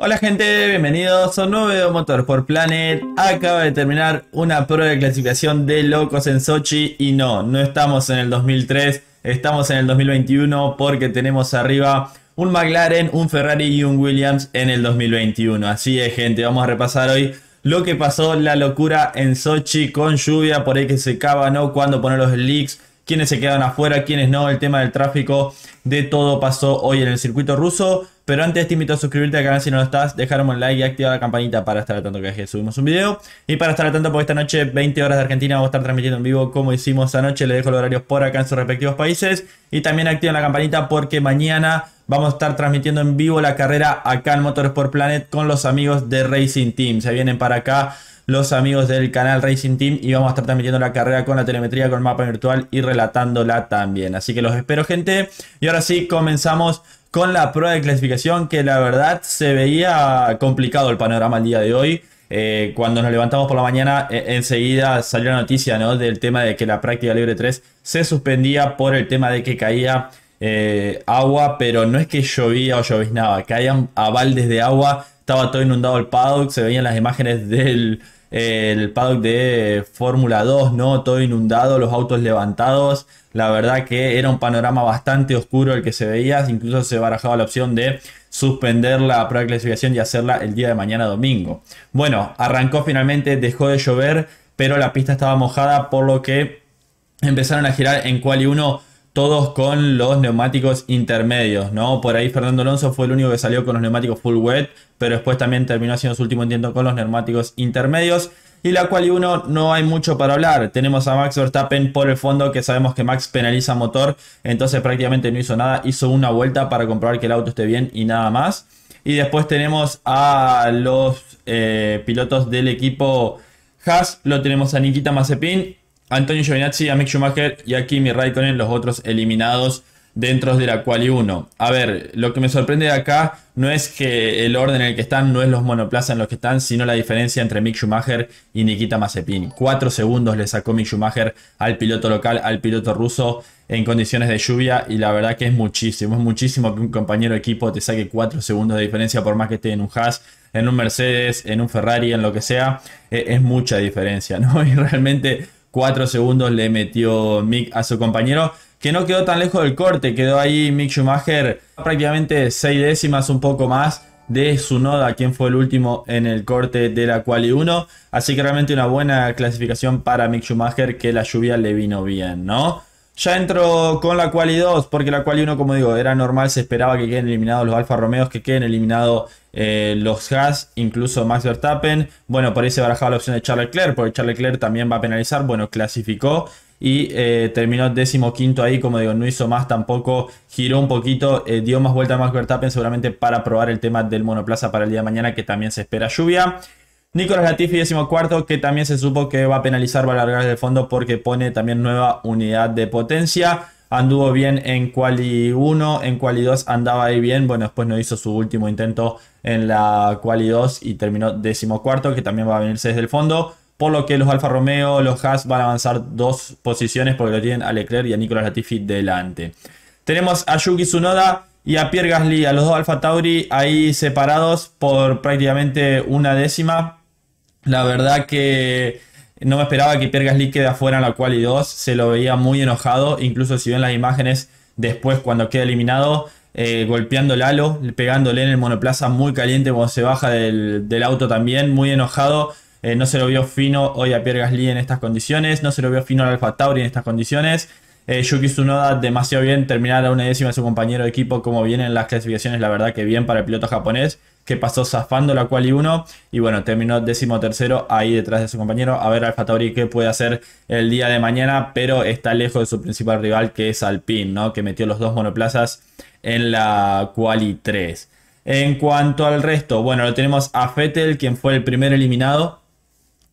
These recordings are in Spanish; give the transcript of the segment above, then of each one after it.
Hola gente, bienvenidos a un nuevo video Motorsport Planet. Acaba de terminar una prueba de clasificación de locos en Sochi y no, no estamos en el 2003, estamos en el 2021 porque tenemos arriba un McLaren, un Ferrari y un Williams en el 2021. Así es gente, vamos a repasar hoy lo que pasó, la locura en Sochi con lluvia, por ahí que se cava, ¿no? Cuando poner los leaks, quiénes se quedan afuera, quiénes no, el tema del tráfico, de todo pasó hoy en el circuito ruso. Pero antes te invito a suscribirte al canal si no lo estás, dejar un like y activar la campanita para estar al tanto que subimos un video. Y para estar al tanto, porque esta noche, 20 horas de Argentina, vamos a estar transmitiendo en vivo como hicimos anoche. Les dejo los horarios por acá en sus respectivos países. Y también activen la campanita porque mañana vamos a estar transmitiendo en vivo la carrera acá en Motorsport Planet con los amigos de Racing Team. Se vienen para acá los amigos del canal Racing Team y vamos a estar transmitiendo la carrera con la telemetría, con el mapa virtual y relatándola también. Así que los espero gente y ahora sí comenzamos con la prueba de clasificación que la verdad se veía complicado el panorama el día de hoy. Eh, cuando nos levantamos por la mañana, eh, enseguida salió la noticia ¿no? del tema de que la práctica libre 3 se suspendía por el tema de que caía eh, agua, pero no es que llovía o lloviznaba, caían a baldes de agua, estaba todo inundado el paddock, se veían las imágenes del, el paddock de Fórmula 2, ¿no? Todo inundado, los autos levantados. La verdad que era un panorama bastante oscuro el que se veía. Incluso se barajaba la opción de suspender la prueba de clasificación y hacerla el día de mañana domingo. Bueno, arrancó finalmente, dejó de llover, pero la pista estaba mojada, por lo que empezaron a girar en y 1 todos con los neumáticos intermedios, ¿no? Por ahí Fernando Alonso fue el único que salió con los neumáticos full wet, pero después también terminó haciendo su último intento con los neumáticos intermedios. Y la cual y uno no hay mucho para hablar. Tenemos a Max Verstappen por el fondo, que sabemos que Max penaliza motor, entonces prácticamente no hizo nada, hizo una vuelta para comprobar que el auto esté bien y nada más. Y después tenemos a los eh, pilotos del equipo Haas, lo tenemos a Nikita Mazepin Antonio Giovinazzi, Mick Schumacher y a Kimi Raikkonen, los otros eliminados dentro de la Quali 1. A ver, lo que me sorprende de acá no es que el orden en el que están, no es los monoplazas en los que están, sino la diferencia entre Mick Schumacher y Nikita Mazepin. Cuatro segundos le sacó Mick Schumacher al piloto local, al piloto ruso, en condiciones de lluvia, y la verdad que es muchísimo, es muchísimo que un compañero de equipo te saque cuatro segundos de diferencia, por más que esté en un Haas, en un Mercedes, en un Ferrari, en lo que sea, e-, es mucha diferencia, ¿no? Y realmente 4 segundos le metió Mick a su compañero, que no quedó tan lejos del corte, quedó ahí Mick Schumacher prácticamente 6 décimas, un poco más de su noda. quien fue el último en el corte de la Quali 1. Así que realmente una buena clasificación para Mick Schumacher, que la lluvia le vino bien, ¿no? Ya entro con la quali 2, porque la quali 1, como digo, era normal, se esperaba que queden eliminados los Alfa Romeos, que queden eliminados eh, los Haas, incluso Max Verstappen. Bueno, por ahí se barajaba la opción de Charles Leclerc, porque Charles Leclerc también va a penalizar. Bueno, clasificó y eh, terminó décimo quinto ahí, como digo, no hizo más tampoco, giró un poquito, eh, dio más vuelta a Max Verstappen seguramente para probar el tema del monoplaza para el día de mañana, que también se espera lluvia. Nicolas Latifi, cuarto, que también se supo que va a penalizar, va a largar el fondo porque pone también nueva unidad de potencia. Anduvo bien en Quali 1, en Quali 2 andaba ahí bien. Bueno, después no hizo su último intento en la Quali 2 y terminó cuarto, que también va a venirse desde el fondo. Por lo que los Alfa Romeo, los Haas van a avanzar dos posiciones porque lo tienen a Leclerc y a Nicolas Latifi delante. Tenemos a Yuki Tsunoda y a Pierre Gasly, a los dos Alfa Tauri ahí separados por prácticamente una décima la verdad que no me esperaba que Pierre Gasly quede afuera en la quali 2, se lo veía muy enojado, incluso si ven las imágenes después cuando queda eliminado, eh, golpeando el halo, pegándole en el monoplaza muy caliente cuando se baja del, auto también, muy enojado. Eh, no se lo vio fino hoy a Pierre Gasly en estas condiciones, no se lo vio fino al Alfa Tauri en estas condiciones. Eh, Yuki Tsunoda demasiado bien terminar a una décima de su compañero de equipo como vienen las clasificaciones, la verdad que bien para el piloto japonés que pasó zafando la quali 1 y bueno, terminó décimo tercero ahí detrás de su compañero. A ver Alfa Tauri qué puede hacer el día de mañana, pero está lejos de su principal rival que es Alpine, ¿no? que metió los dos monoplazas en la quali 3. En cuanto al resto, bueno, lo tenemos a Fettel, quien fue el primero eliminado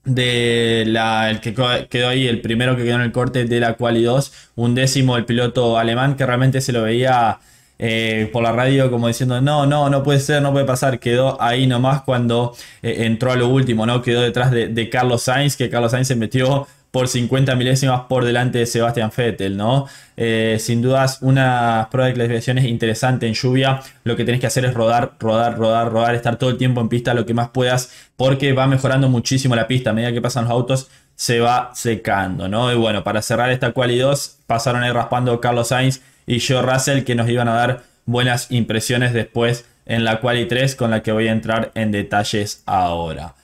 de la, el que quedó ahí, el primero que quedó en el corte de la quali 2, un décimo el piloto alemán que realmente se lo veía eh, por la radio como diciendo, no, no, no puede ser, no puede pasar, quedó ahí nomás cuando eh, entró a lo último, ¿no? Quedó detrás de, Carlos Sainz, que Carlos Sainz se metió por 50 milésimas por delante de Sebastian Vettel, ¿no? Eh, sin dudas, una prueba de clasificación es interesante en lluvia. Lo que tenés que hacer es rodar, rodar, rodar, rodar, estar todo el tiempo en pista lo que más puedas, porque va mejorando muchísimo la pista. A medida que pasan los autos, se va secando, ¿no? Y bueno, para cerrar esta quali 2, pasaron ahí raspando Carlos Sainz y Joe Russell que nos iban a dar buenas impresiones después en la Quali 3 con la que voy a entrar en detalles ahora.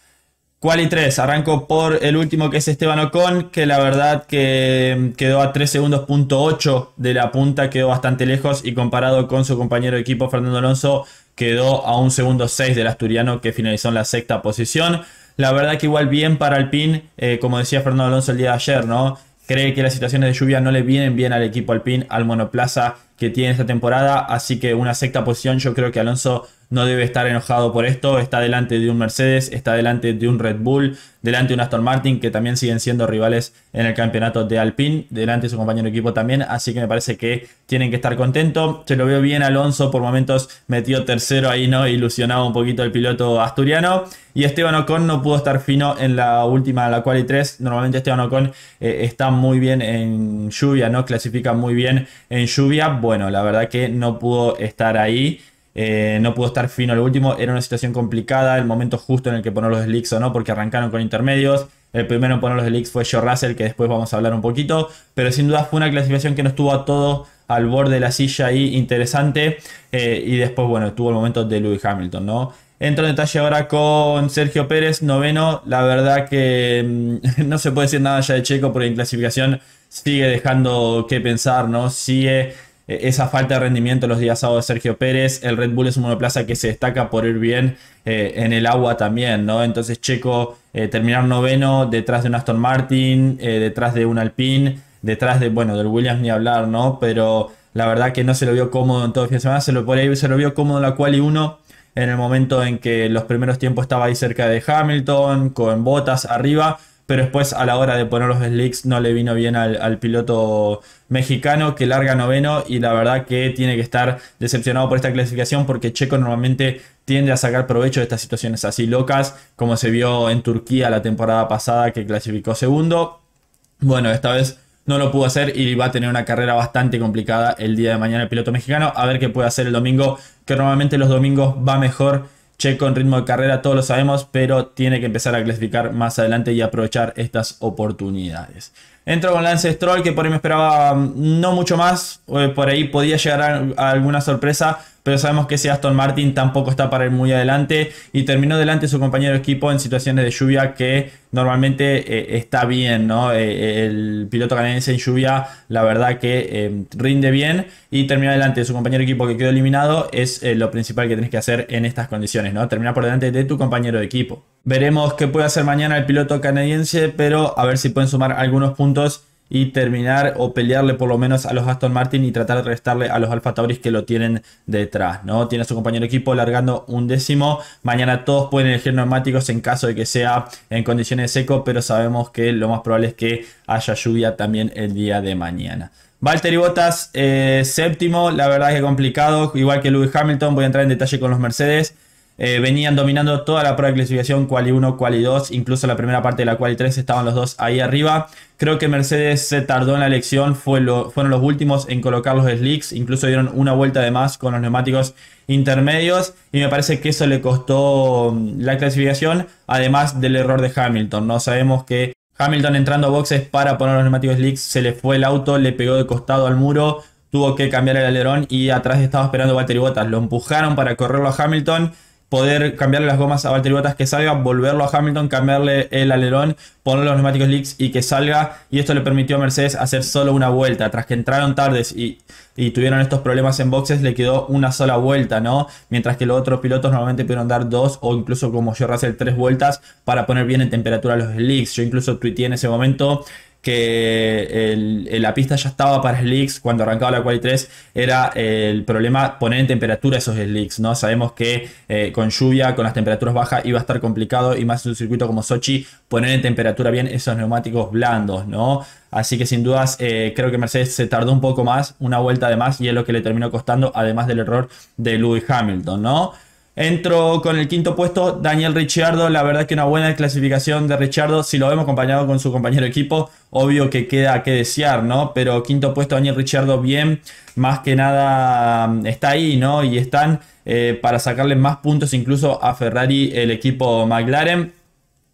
Quali 3, arranco por el último que es Esteban Ocon, que la verdad que mm, quedó a 3 segundos punto 8 de la punta, quedó bastante lejos y comparado con su compañero de equipo Fernando Alonso quedó a un segundo 6 del asturiano que finalizó en la sexta posición. La verdad que igual bien para el pin, eh, como decía Fernando Alonso el día de ayer, ¿no? cree que las situaciones de lluvia no le vienen bien al equipo alpín, al monoplaza que tiene esta temporada, así que una sexta posición yo creo que Alonso no debe estar enojado por esto, está delante de un Mercedes, está delante de un Red Bull, delante de un Aston Martin, que también siguen siendo rivales en el campeonato de Alpine, delante de su compañero de equipo también, así que me parece que tienen que estar contentos. Se lo veo bien Alonso, por momentos metió tercero ahí, ¿no? Ilusionaba un poquito el piloto asturiano. Y Esteban Ocon no pudo estar fino en la última, la y 3. Normalmente Esteban Ocon eh, está muy bien en lluvia, ¿no? Clasifica muy bien en lluvia. Bueno, la verdad que no pudo estar ahí. Eh, no pudo estar fino al último. Era una situación complicada. El momento justo en el que poner los leaks o no, porque arrancaron con intermedios. El primero en poner los leaks fue Joe Russell, que después vamos a hablar un poquito. Pero sin duda fue una clasificación que no estuvo a todo al borde de la silla ahí, interesante. Eh, y después, bueno, estuvo el momento de Lewis Hamilton, ¿no? Entro en detalle ahora con Sergio Pérez, noveno. La verdad que mm, no se puede decir nada ya de Checo porque en clasificación sigue dejando que pensar, ¿no? Sigue eh, esa falta de rendimiento los días sábados de Sergio Pérez. El Red Bull es un monoplaza que se destaca por ir bien eh, en el agua también, ¿no? Entonces Checo eh, terminar noveno detrás de un Aston Martin, detrás de un Alpine, detrás de, bueno, del Williams ni hablar, ¿no? Pero la verdad que no se lo vio cómodo en todo el fin de semana, se lo, por ahí se lo vio cómodo en la quali 1 en el momento en que los primeros tiempos estaba ahí cerca de Hamilton, con botas arriba, pero después a la hora de poner los slicks no le vino bien al, piloto mexicano que larga noveno y la verdad que tiene que estar decepcionado por esta clasificación porque Checo normalmente tiende a sacar provecho de estas situaciones así locas como se vio en Turquía la temporada pasada que clasificó segundo. Bueno, esta vez no lo pudo hacer y va a tener una carrera bastante complicada el día de mañana el piloto mexicano. A ver qué puede hacer el domingo, que normalmente los domingos va mejor Checo en ritmo de carrera, todos lo sabemos, pero tiene que empezar a clasificar más adelante y aprovechar estas oportunidades. Entro con Lance Stroll, que por ahí me esperaba mm, no mucho más, eh, por ahí podía llegar a, alguna sorpresa, pero sabemos que ese Aston Martin tampoco está para ir muy adelante y terminó delante su compañero de equipo en situaciones de lluvia que normalmente eh, está bien, ¿no? Eh, eh, el piloto canadiense en lluvia, la verdad que em, rinde bien y terminó delante de su compañero de equipo que quedó eliminado es lo principal que tenés que hacer en estas condiciones, ¿no? Terminar por delante de tu compañero de equipo. Veremos qué puede hacer mañana el piloto canadiense, pero a ver si pueden sumar algunos puntos y terminar o pelearle por lo menos a los Aston Martin y tratar de restarle a los Alfa Tauris que lo tienen detrás, ¿no? Tiene a su compañero equipo largando un décimo. Mañana todos pueden elegir neumáticos en caso de que sea en condiciones seco, pero sabemos que lo más probable es que haya lluvia también el día de mañana. Valtteri Bottas, eh, séptimo, la verdad es que complicado, igual que Lewis Hamilton, voy a entrar en detalle con los Mercedes. Eh, venían dominando toda la prueba de clasificación, quali 1, quali 2, incluso la primera parte de la quali 3 estaban los dos ahí arriba. Creo que Mercedes se tardó en la elección, fueron los últimos en colocar los slicks, incluso dieron una vuelta de más con los neumáticos intermedios y me parece que eso le costó mm, la clasificación, además del error de Hamilton. No sabemos que Hamilton entrando a boxes para poner los neumáticos slicks, se le fue el auto, le pegó de costado al muro, tuvo que cambiar el alerón y atrás estaba esperando Valtteri Bottas. Lo empujaron para correrlo a Hamilton poder cambiarle las gomas a Valtteri Bottas que salga, volverlo a Hamilton, cambiarle el alerón, poner los neumáticos leaks y que salga. Y esto le permitió a Mercedes hacer solo una vuelta. Tras que entraron tardes y, tuvieron estos problemas en boxes, le quedó una sola vuelta, ¿no? Mientras que los otros pilotos normalmente pudieron dar dos o incluso como yo Russell tres vueltas para poner bien en temperatura los leaks. Yo incluso tuiteé en ese momento que la pista ya estaba para slicks cuando arrancaba la quali 3 era el problema poner en temperatura esos slicks no sabemos que eh, con lluvia con las temperaturas bajas iba a estar complicado y más en un circuito como Sochi poner en temperatura bien esos neumáticos blandos no así que sin dudas eh, creo que Mercedes se tardó un poco más una vuelta de más y es lo que le terminó costando además del error de Lewis Hamilton no Entro con el quinto puesto, Daniel Ricciardo. La verdad que una buena clasificación de Ricciardo. Si lo vemos acompañado con su compañero equipo, obvio que queda que desear, ¿no? Pero quinto puesto, Daniel Ricciardo, bien. Más que nada mm, está ahí, ¿no? Y están eh, para sacarle más puntos incluso a Ferrari el equipo McLaren.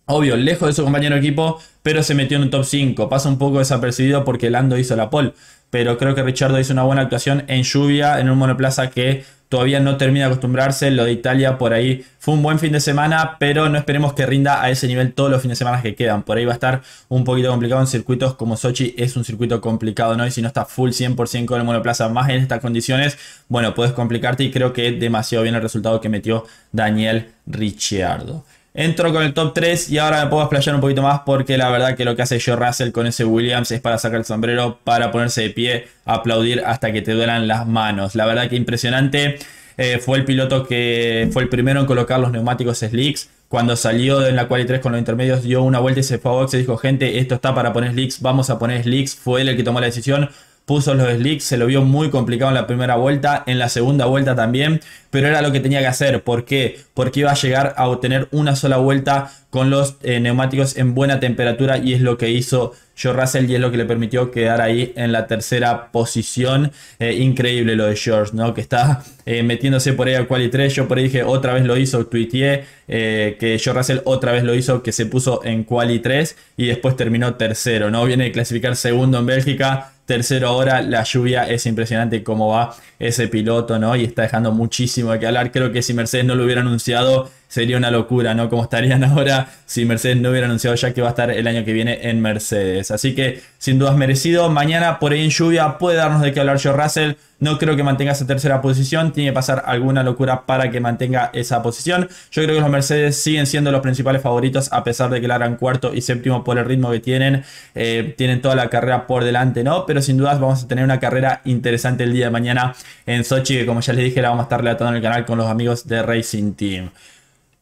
Obvio, lejos de su compañero equipo, pero se metió en un top 5. Pasa un poco desapercibido porque Lando hizo la pole. Pero creo que Richardo hizo una buena actuación en lluvia, en un monoplaza que todavía no termina de acostumbrarse. Lo de Italia por ahí fue un buen fin de semana, pero no esperemos que rinda a ese nivel todos los fines de semana que quedan. Por ahí va a estar un poquito complicado en circuitos como Sochi, es un circuito complicado, ¿no? Y si no está full 100% con el monoplaza, más en estas condiciones, bueno, puedes complicarte y creo que demasiado bien el resultado que metió Daniel Ricciardo. Entro con el top 3 y ahora me puedo explayar un poquito más porque la verdad que lo que hace Joe Russell con ese Williams es para sacar el sombrero, para ponerse de pie, aplaudir hasta que te duelan las manos. La verdad que impresionante. Eh, fue el piloto que fue el primero en colocar los neumáticos slicks. Cuando salió en la quali 3 con los intermedios, dio una vuelta y se fue a box y dijo, gente, esto está para poner slicks, vamos a poner slicks. Fue él el que tomó la decisión puso los slicks, se lo vio muy complicado en la primera vuelta, en la segunda vuelta también, pero era lo que tenía que hacer. ¿Por qué? Porque iba a llegar a obtener una sola vuelta con los eh, neumáticos en buena temperatura y es lo que hizo George Russell y es lo que le permitió quedar ahí en la tercera posición. Eh, increíble lo de George, ¿no? Que está eh, metiéndose por ahí a quali 3. Yo por ahí dije, otra vez lo hizo, tuiteé que George Russell otra vez lo hizo, que se puso en quali 3 y después terminó tercero, ¿no? Viene de clasificar segundo en Bélgica Tercero, hora, la lluvia es impresionante cómo va ese piloto, ¿no? Y está dejando muchísimo de que hablar. Creo que si Mercedes no lo hubiera anunciado, sería una locura, ¿no? Como estarían ahora si Mercedes no hubiera anunciado ya que va a estar el año que viene en Mercedes. Así que sin dudas merecido. Mañana por ahí en lluvia puede darnos de qué hablar Joe Russell. No creo que mantenga esa tercera posición. Tiene que pasar alguna locura para que mantenga esa posición. Yo creo que los Mercedes siguen siendo los principales favoritos a pesar de que la largan cuarto y séptimo por el ritmo que tienen. Eh, tienen toda la carrera por delante, ¿no? Pero sin dudas vamos a tener una carrera interesante el día de mañana en Sochi que como ya les dije la vamos a estar relatando en el canal con los amigos de Racing Team.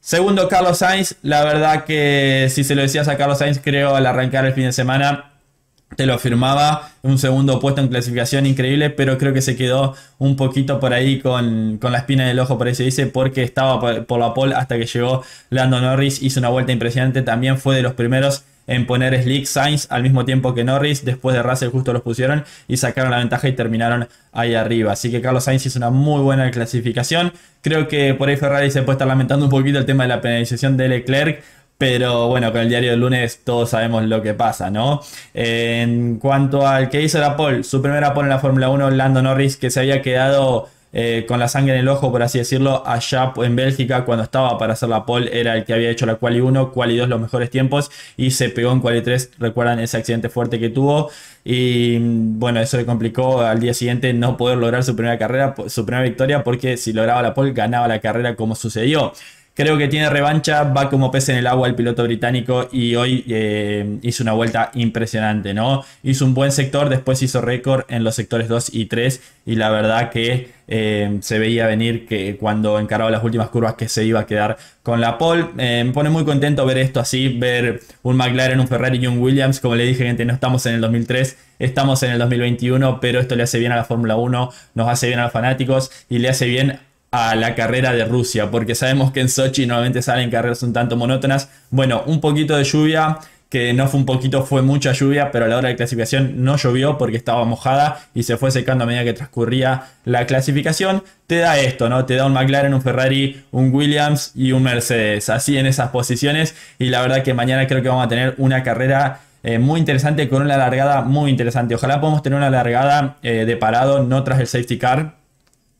Segundo, Carlos Sainz. La verdad que si se lo decías a Carlos Sainz, creo al arrancar el fin de semana, te lo firmaba. Un segundo puesto en clasificación increíble, pero creo que se quedó un poquito por ahí con, la espina del ojo, por ahí se dice, porque estaba por, por la pole hasta que llegó Lando Norris. Hizo una vuelta impresionante. También fue de los primeros en poner Slick Sainz al mismo tiempo que Norris. Después de Russell justo los pusieron y sacaron la ventaja y terminaron ahí arriba. Así que Carlos Sainz hizo una muy buena clasificación. Creo que por ahí Ferrari se puede estar lamentando un poquito el tema de la penalización de Leclerc. Pero bueno, con el diario del lunes todos sabemos lo que pasa, ¿no? En cuanto al que hizo la pole, su primera pole en la Fórmula 1, Lando Norris, que se había quedado eh, con la sangre en el ojo, por así decirlo, allá en Bélgica cuando estaba para hacer la pole era el que había hecho la quali 1, quali 2 los mejores tiempos y se pegó en quali 3, recuerdan ese accidente fuerte que tuvo y mm, bueno, eso le complicó al día siguiente no poder lograr su primera carrera, su primera victoria porque si lograba la pole ganaba la carrera como sucedió. Creo que tiene revancha, va como pez en el agua el piloto británico y hoy eh, hizo una vuelta impresionante, ¿no? Hizo un buen sector, después hizo récord en los sectores 2 y 3 y la verdad que eh, se veía venir que cuando encaraba las últimas curvas que se iba a quedar con la pole. Eh, me pone muy contento ver esto así, ver un McLaren, un Ferrari y un Williams. Como le dije, gente, no estamos en el 2003, estamos en el 2021, pero esto le hace bien a la Fórmula 1, nos hace bien a los fanáticos y le hace bien a a la carrera de Rusia, porque sabemos que en Sochi normalmente salen carreras un tanto monótonas. Bueno, un poquito de lluvia, que no fue un poquito, fue mucha lluvia, pero a la hora de clasificación no llovió porque estaba mojada y se fue secando a medida que transcurría la clasificación. Te da esto, ¿no? Te da un McLaren, un Ferrari, un Williams y un Mercedes, así en esas posiciones. Y la verdad que mañana creo que vamos a tener una carrera eh, muy interesante con una largada muy interesante. Ojalá podamos tener una largada eh, de parado, no tras el safety car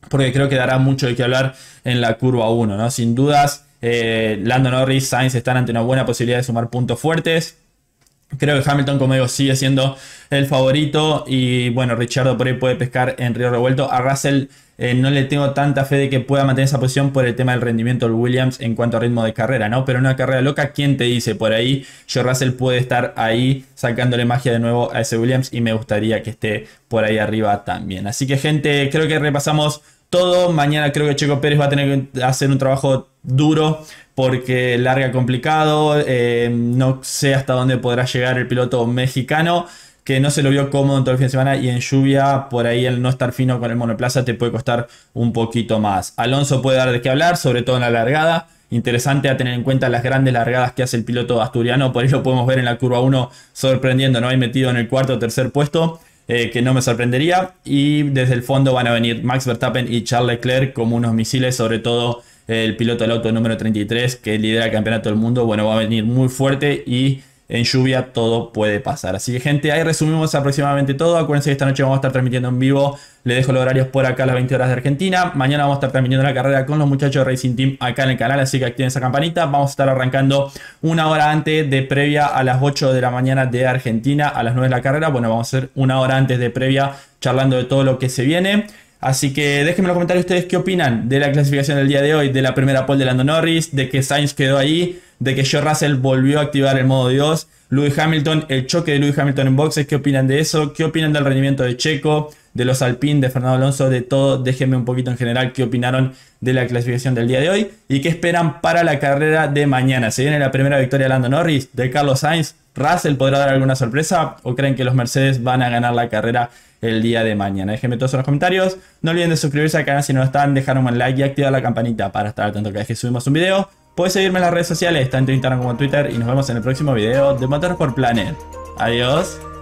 porque creo que dará mucho de qué hablar en la curva 1, ¿no? Sin dudas, eh, Lando Norris, Sainz están ante una buena posibilidad de sumar puntos fuertes. Creo que Hamilton, como digo, sigue siendo el favorito. Y bueno, Richardo por ahí puede pescar en Río Revuelto. A Russell eh, no le tengo tanta fe de que pueda mantener esa posición por el tema del rendimiento del Williams en cuanto a ritmo de carrera, ¿no? Pero en una carrera loca, ¿quién te dice? Por ahí, yo Russell puede estar ahí sacándole magia de nuevo a ese Williams. Y me gustaría que esté por ahí arriba también. Así que, gente, creo que repasamos todo. Mañana creo que Checo Pérez va a tener que hacer un trabajo duro porque larga complicado. Eh, no sé hasta dónde podrá llegar el piloto mexicano que no se lo vio cómodo en todo el fin de semana y en lluvia, por ahí el no estar fino con el monoplaza te puede costar un poquito más. Alonso puede dar de qué hablar, sobre todo en la largada. Interesante a tener en cuenta las grandes largadas que hace el piloto asturiano, por ahí lo podemos ver en la curva 1 sorprendiendo, ¿no? Hay metido en el cuarto o tercer puesto. Eh, que no me sorprendería. Y desde el fondo van a venir Max Verstappen y Charles Leclerc como unos misiles, sobre todo eh, el piloto del auto número 33 que lidera el campeonato del mundo. Bueno, va a venir muy fuerte y en lluvia todo puede pasar. Así que gente, ahí resumimos aproximadamente todo. Acuérdense que esta noche vamos a estar transmitiendo en vivo. Les dejo los horarios por acá a las 20 horas de Argentina. Mañana vamos a estar transmitiendo la carrera con los muchachos de Racing Team acá en el canal, así que activen esa campanita. Vamos a estar arrancando una hora antes de previa a las 8 de la mañana de Argentina, a las 9 de la carrera. Bueno, vamos a hacer una hora antes de previa charlando de todo lo que se viene. Así que déjenme en los comentarios ustedes qué opinan de la clasificación del día de hoy, de la primera pole de Lando Norris, de que Sainz quedó ahí, de que Joe Russell volvió a activar el modo Dios, Lewis Hamilton, el choque de Lewis Hamilton en boxes, qué opinan de eso, qué opinan del rendimiento de Checo, de los Alpine, de Fernando Alonso, de todo. Déjenme un poquito en general qué opinaron de la clasificación del día de hoy y qué esperan para la carrera de mañana. ¿Se viene la primera victoria de Lando Norris, de Carlos Sainz? ¿Russell podrá dar alguna sorpresa o creen que los Mercedes van a ganar la carrera el día de mañana. Déjenme todos en los comentarios. No olviden de suscribirse al canal si no lo están, dejar un like y activar la campanita para estar al tanto cada vez que subimos un video. Puedes seguirme en las redes sociales, tanto en Instagram como en Twitter. Y nos vemos en el próximo video de por Planet. Adiós.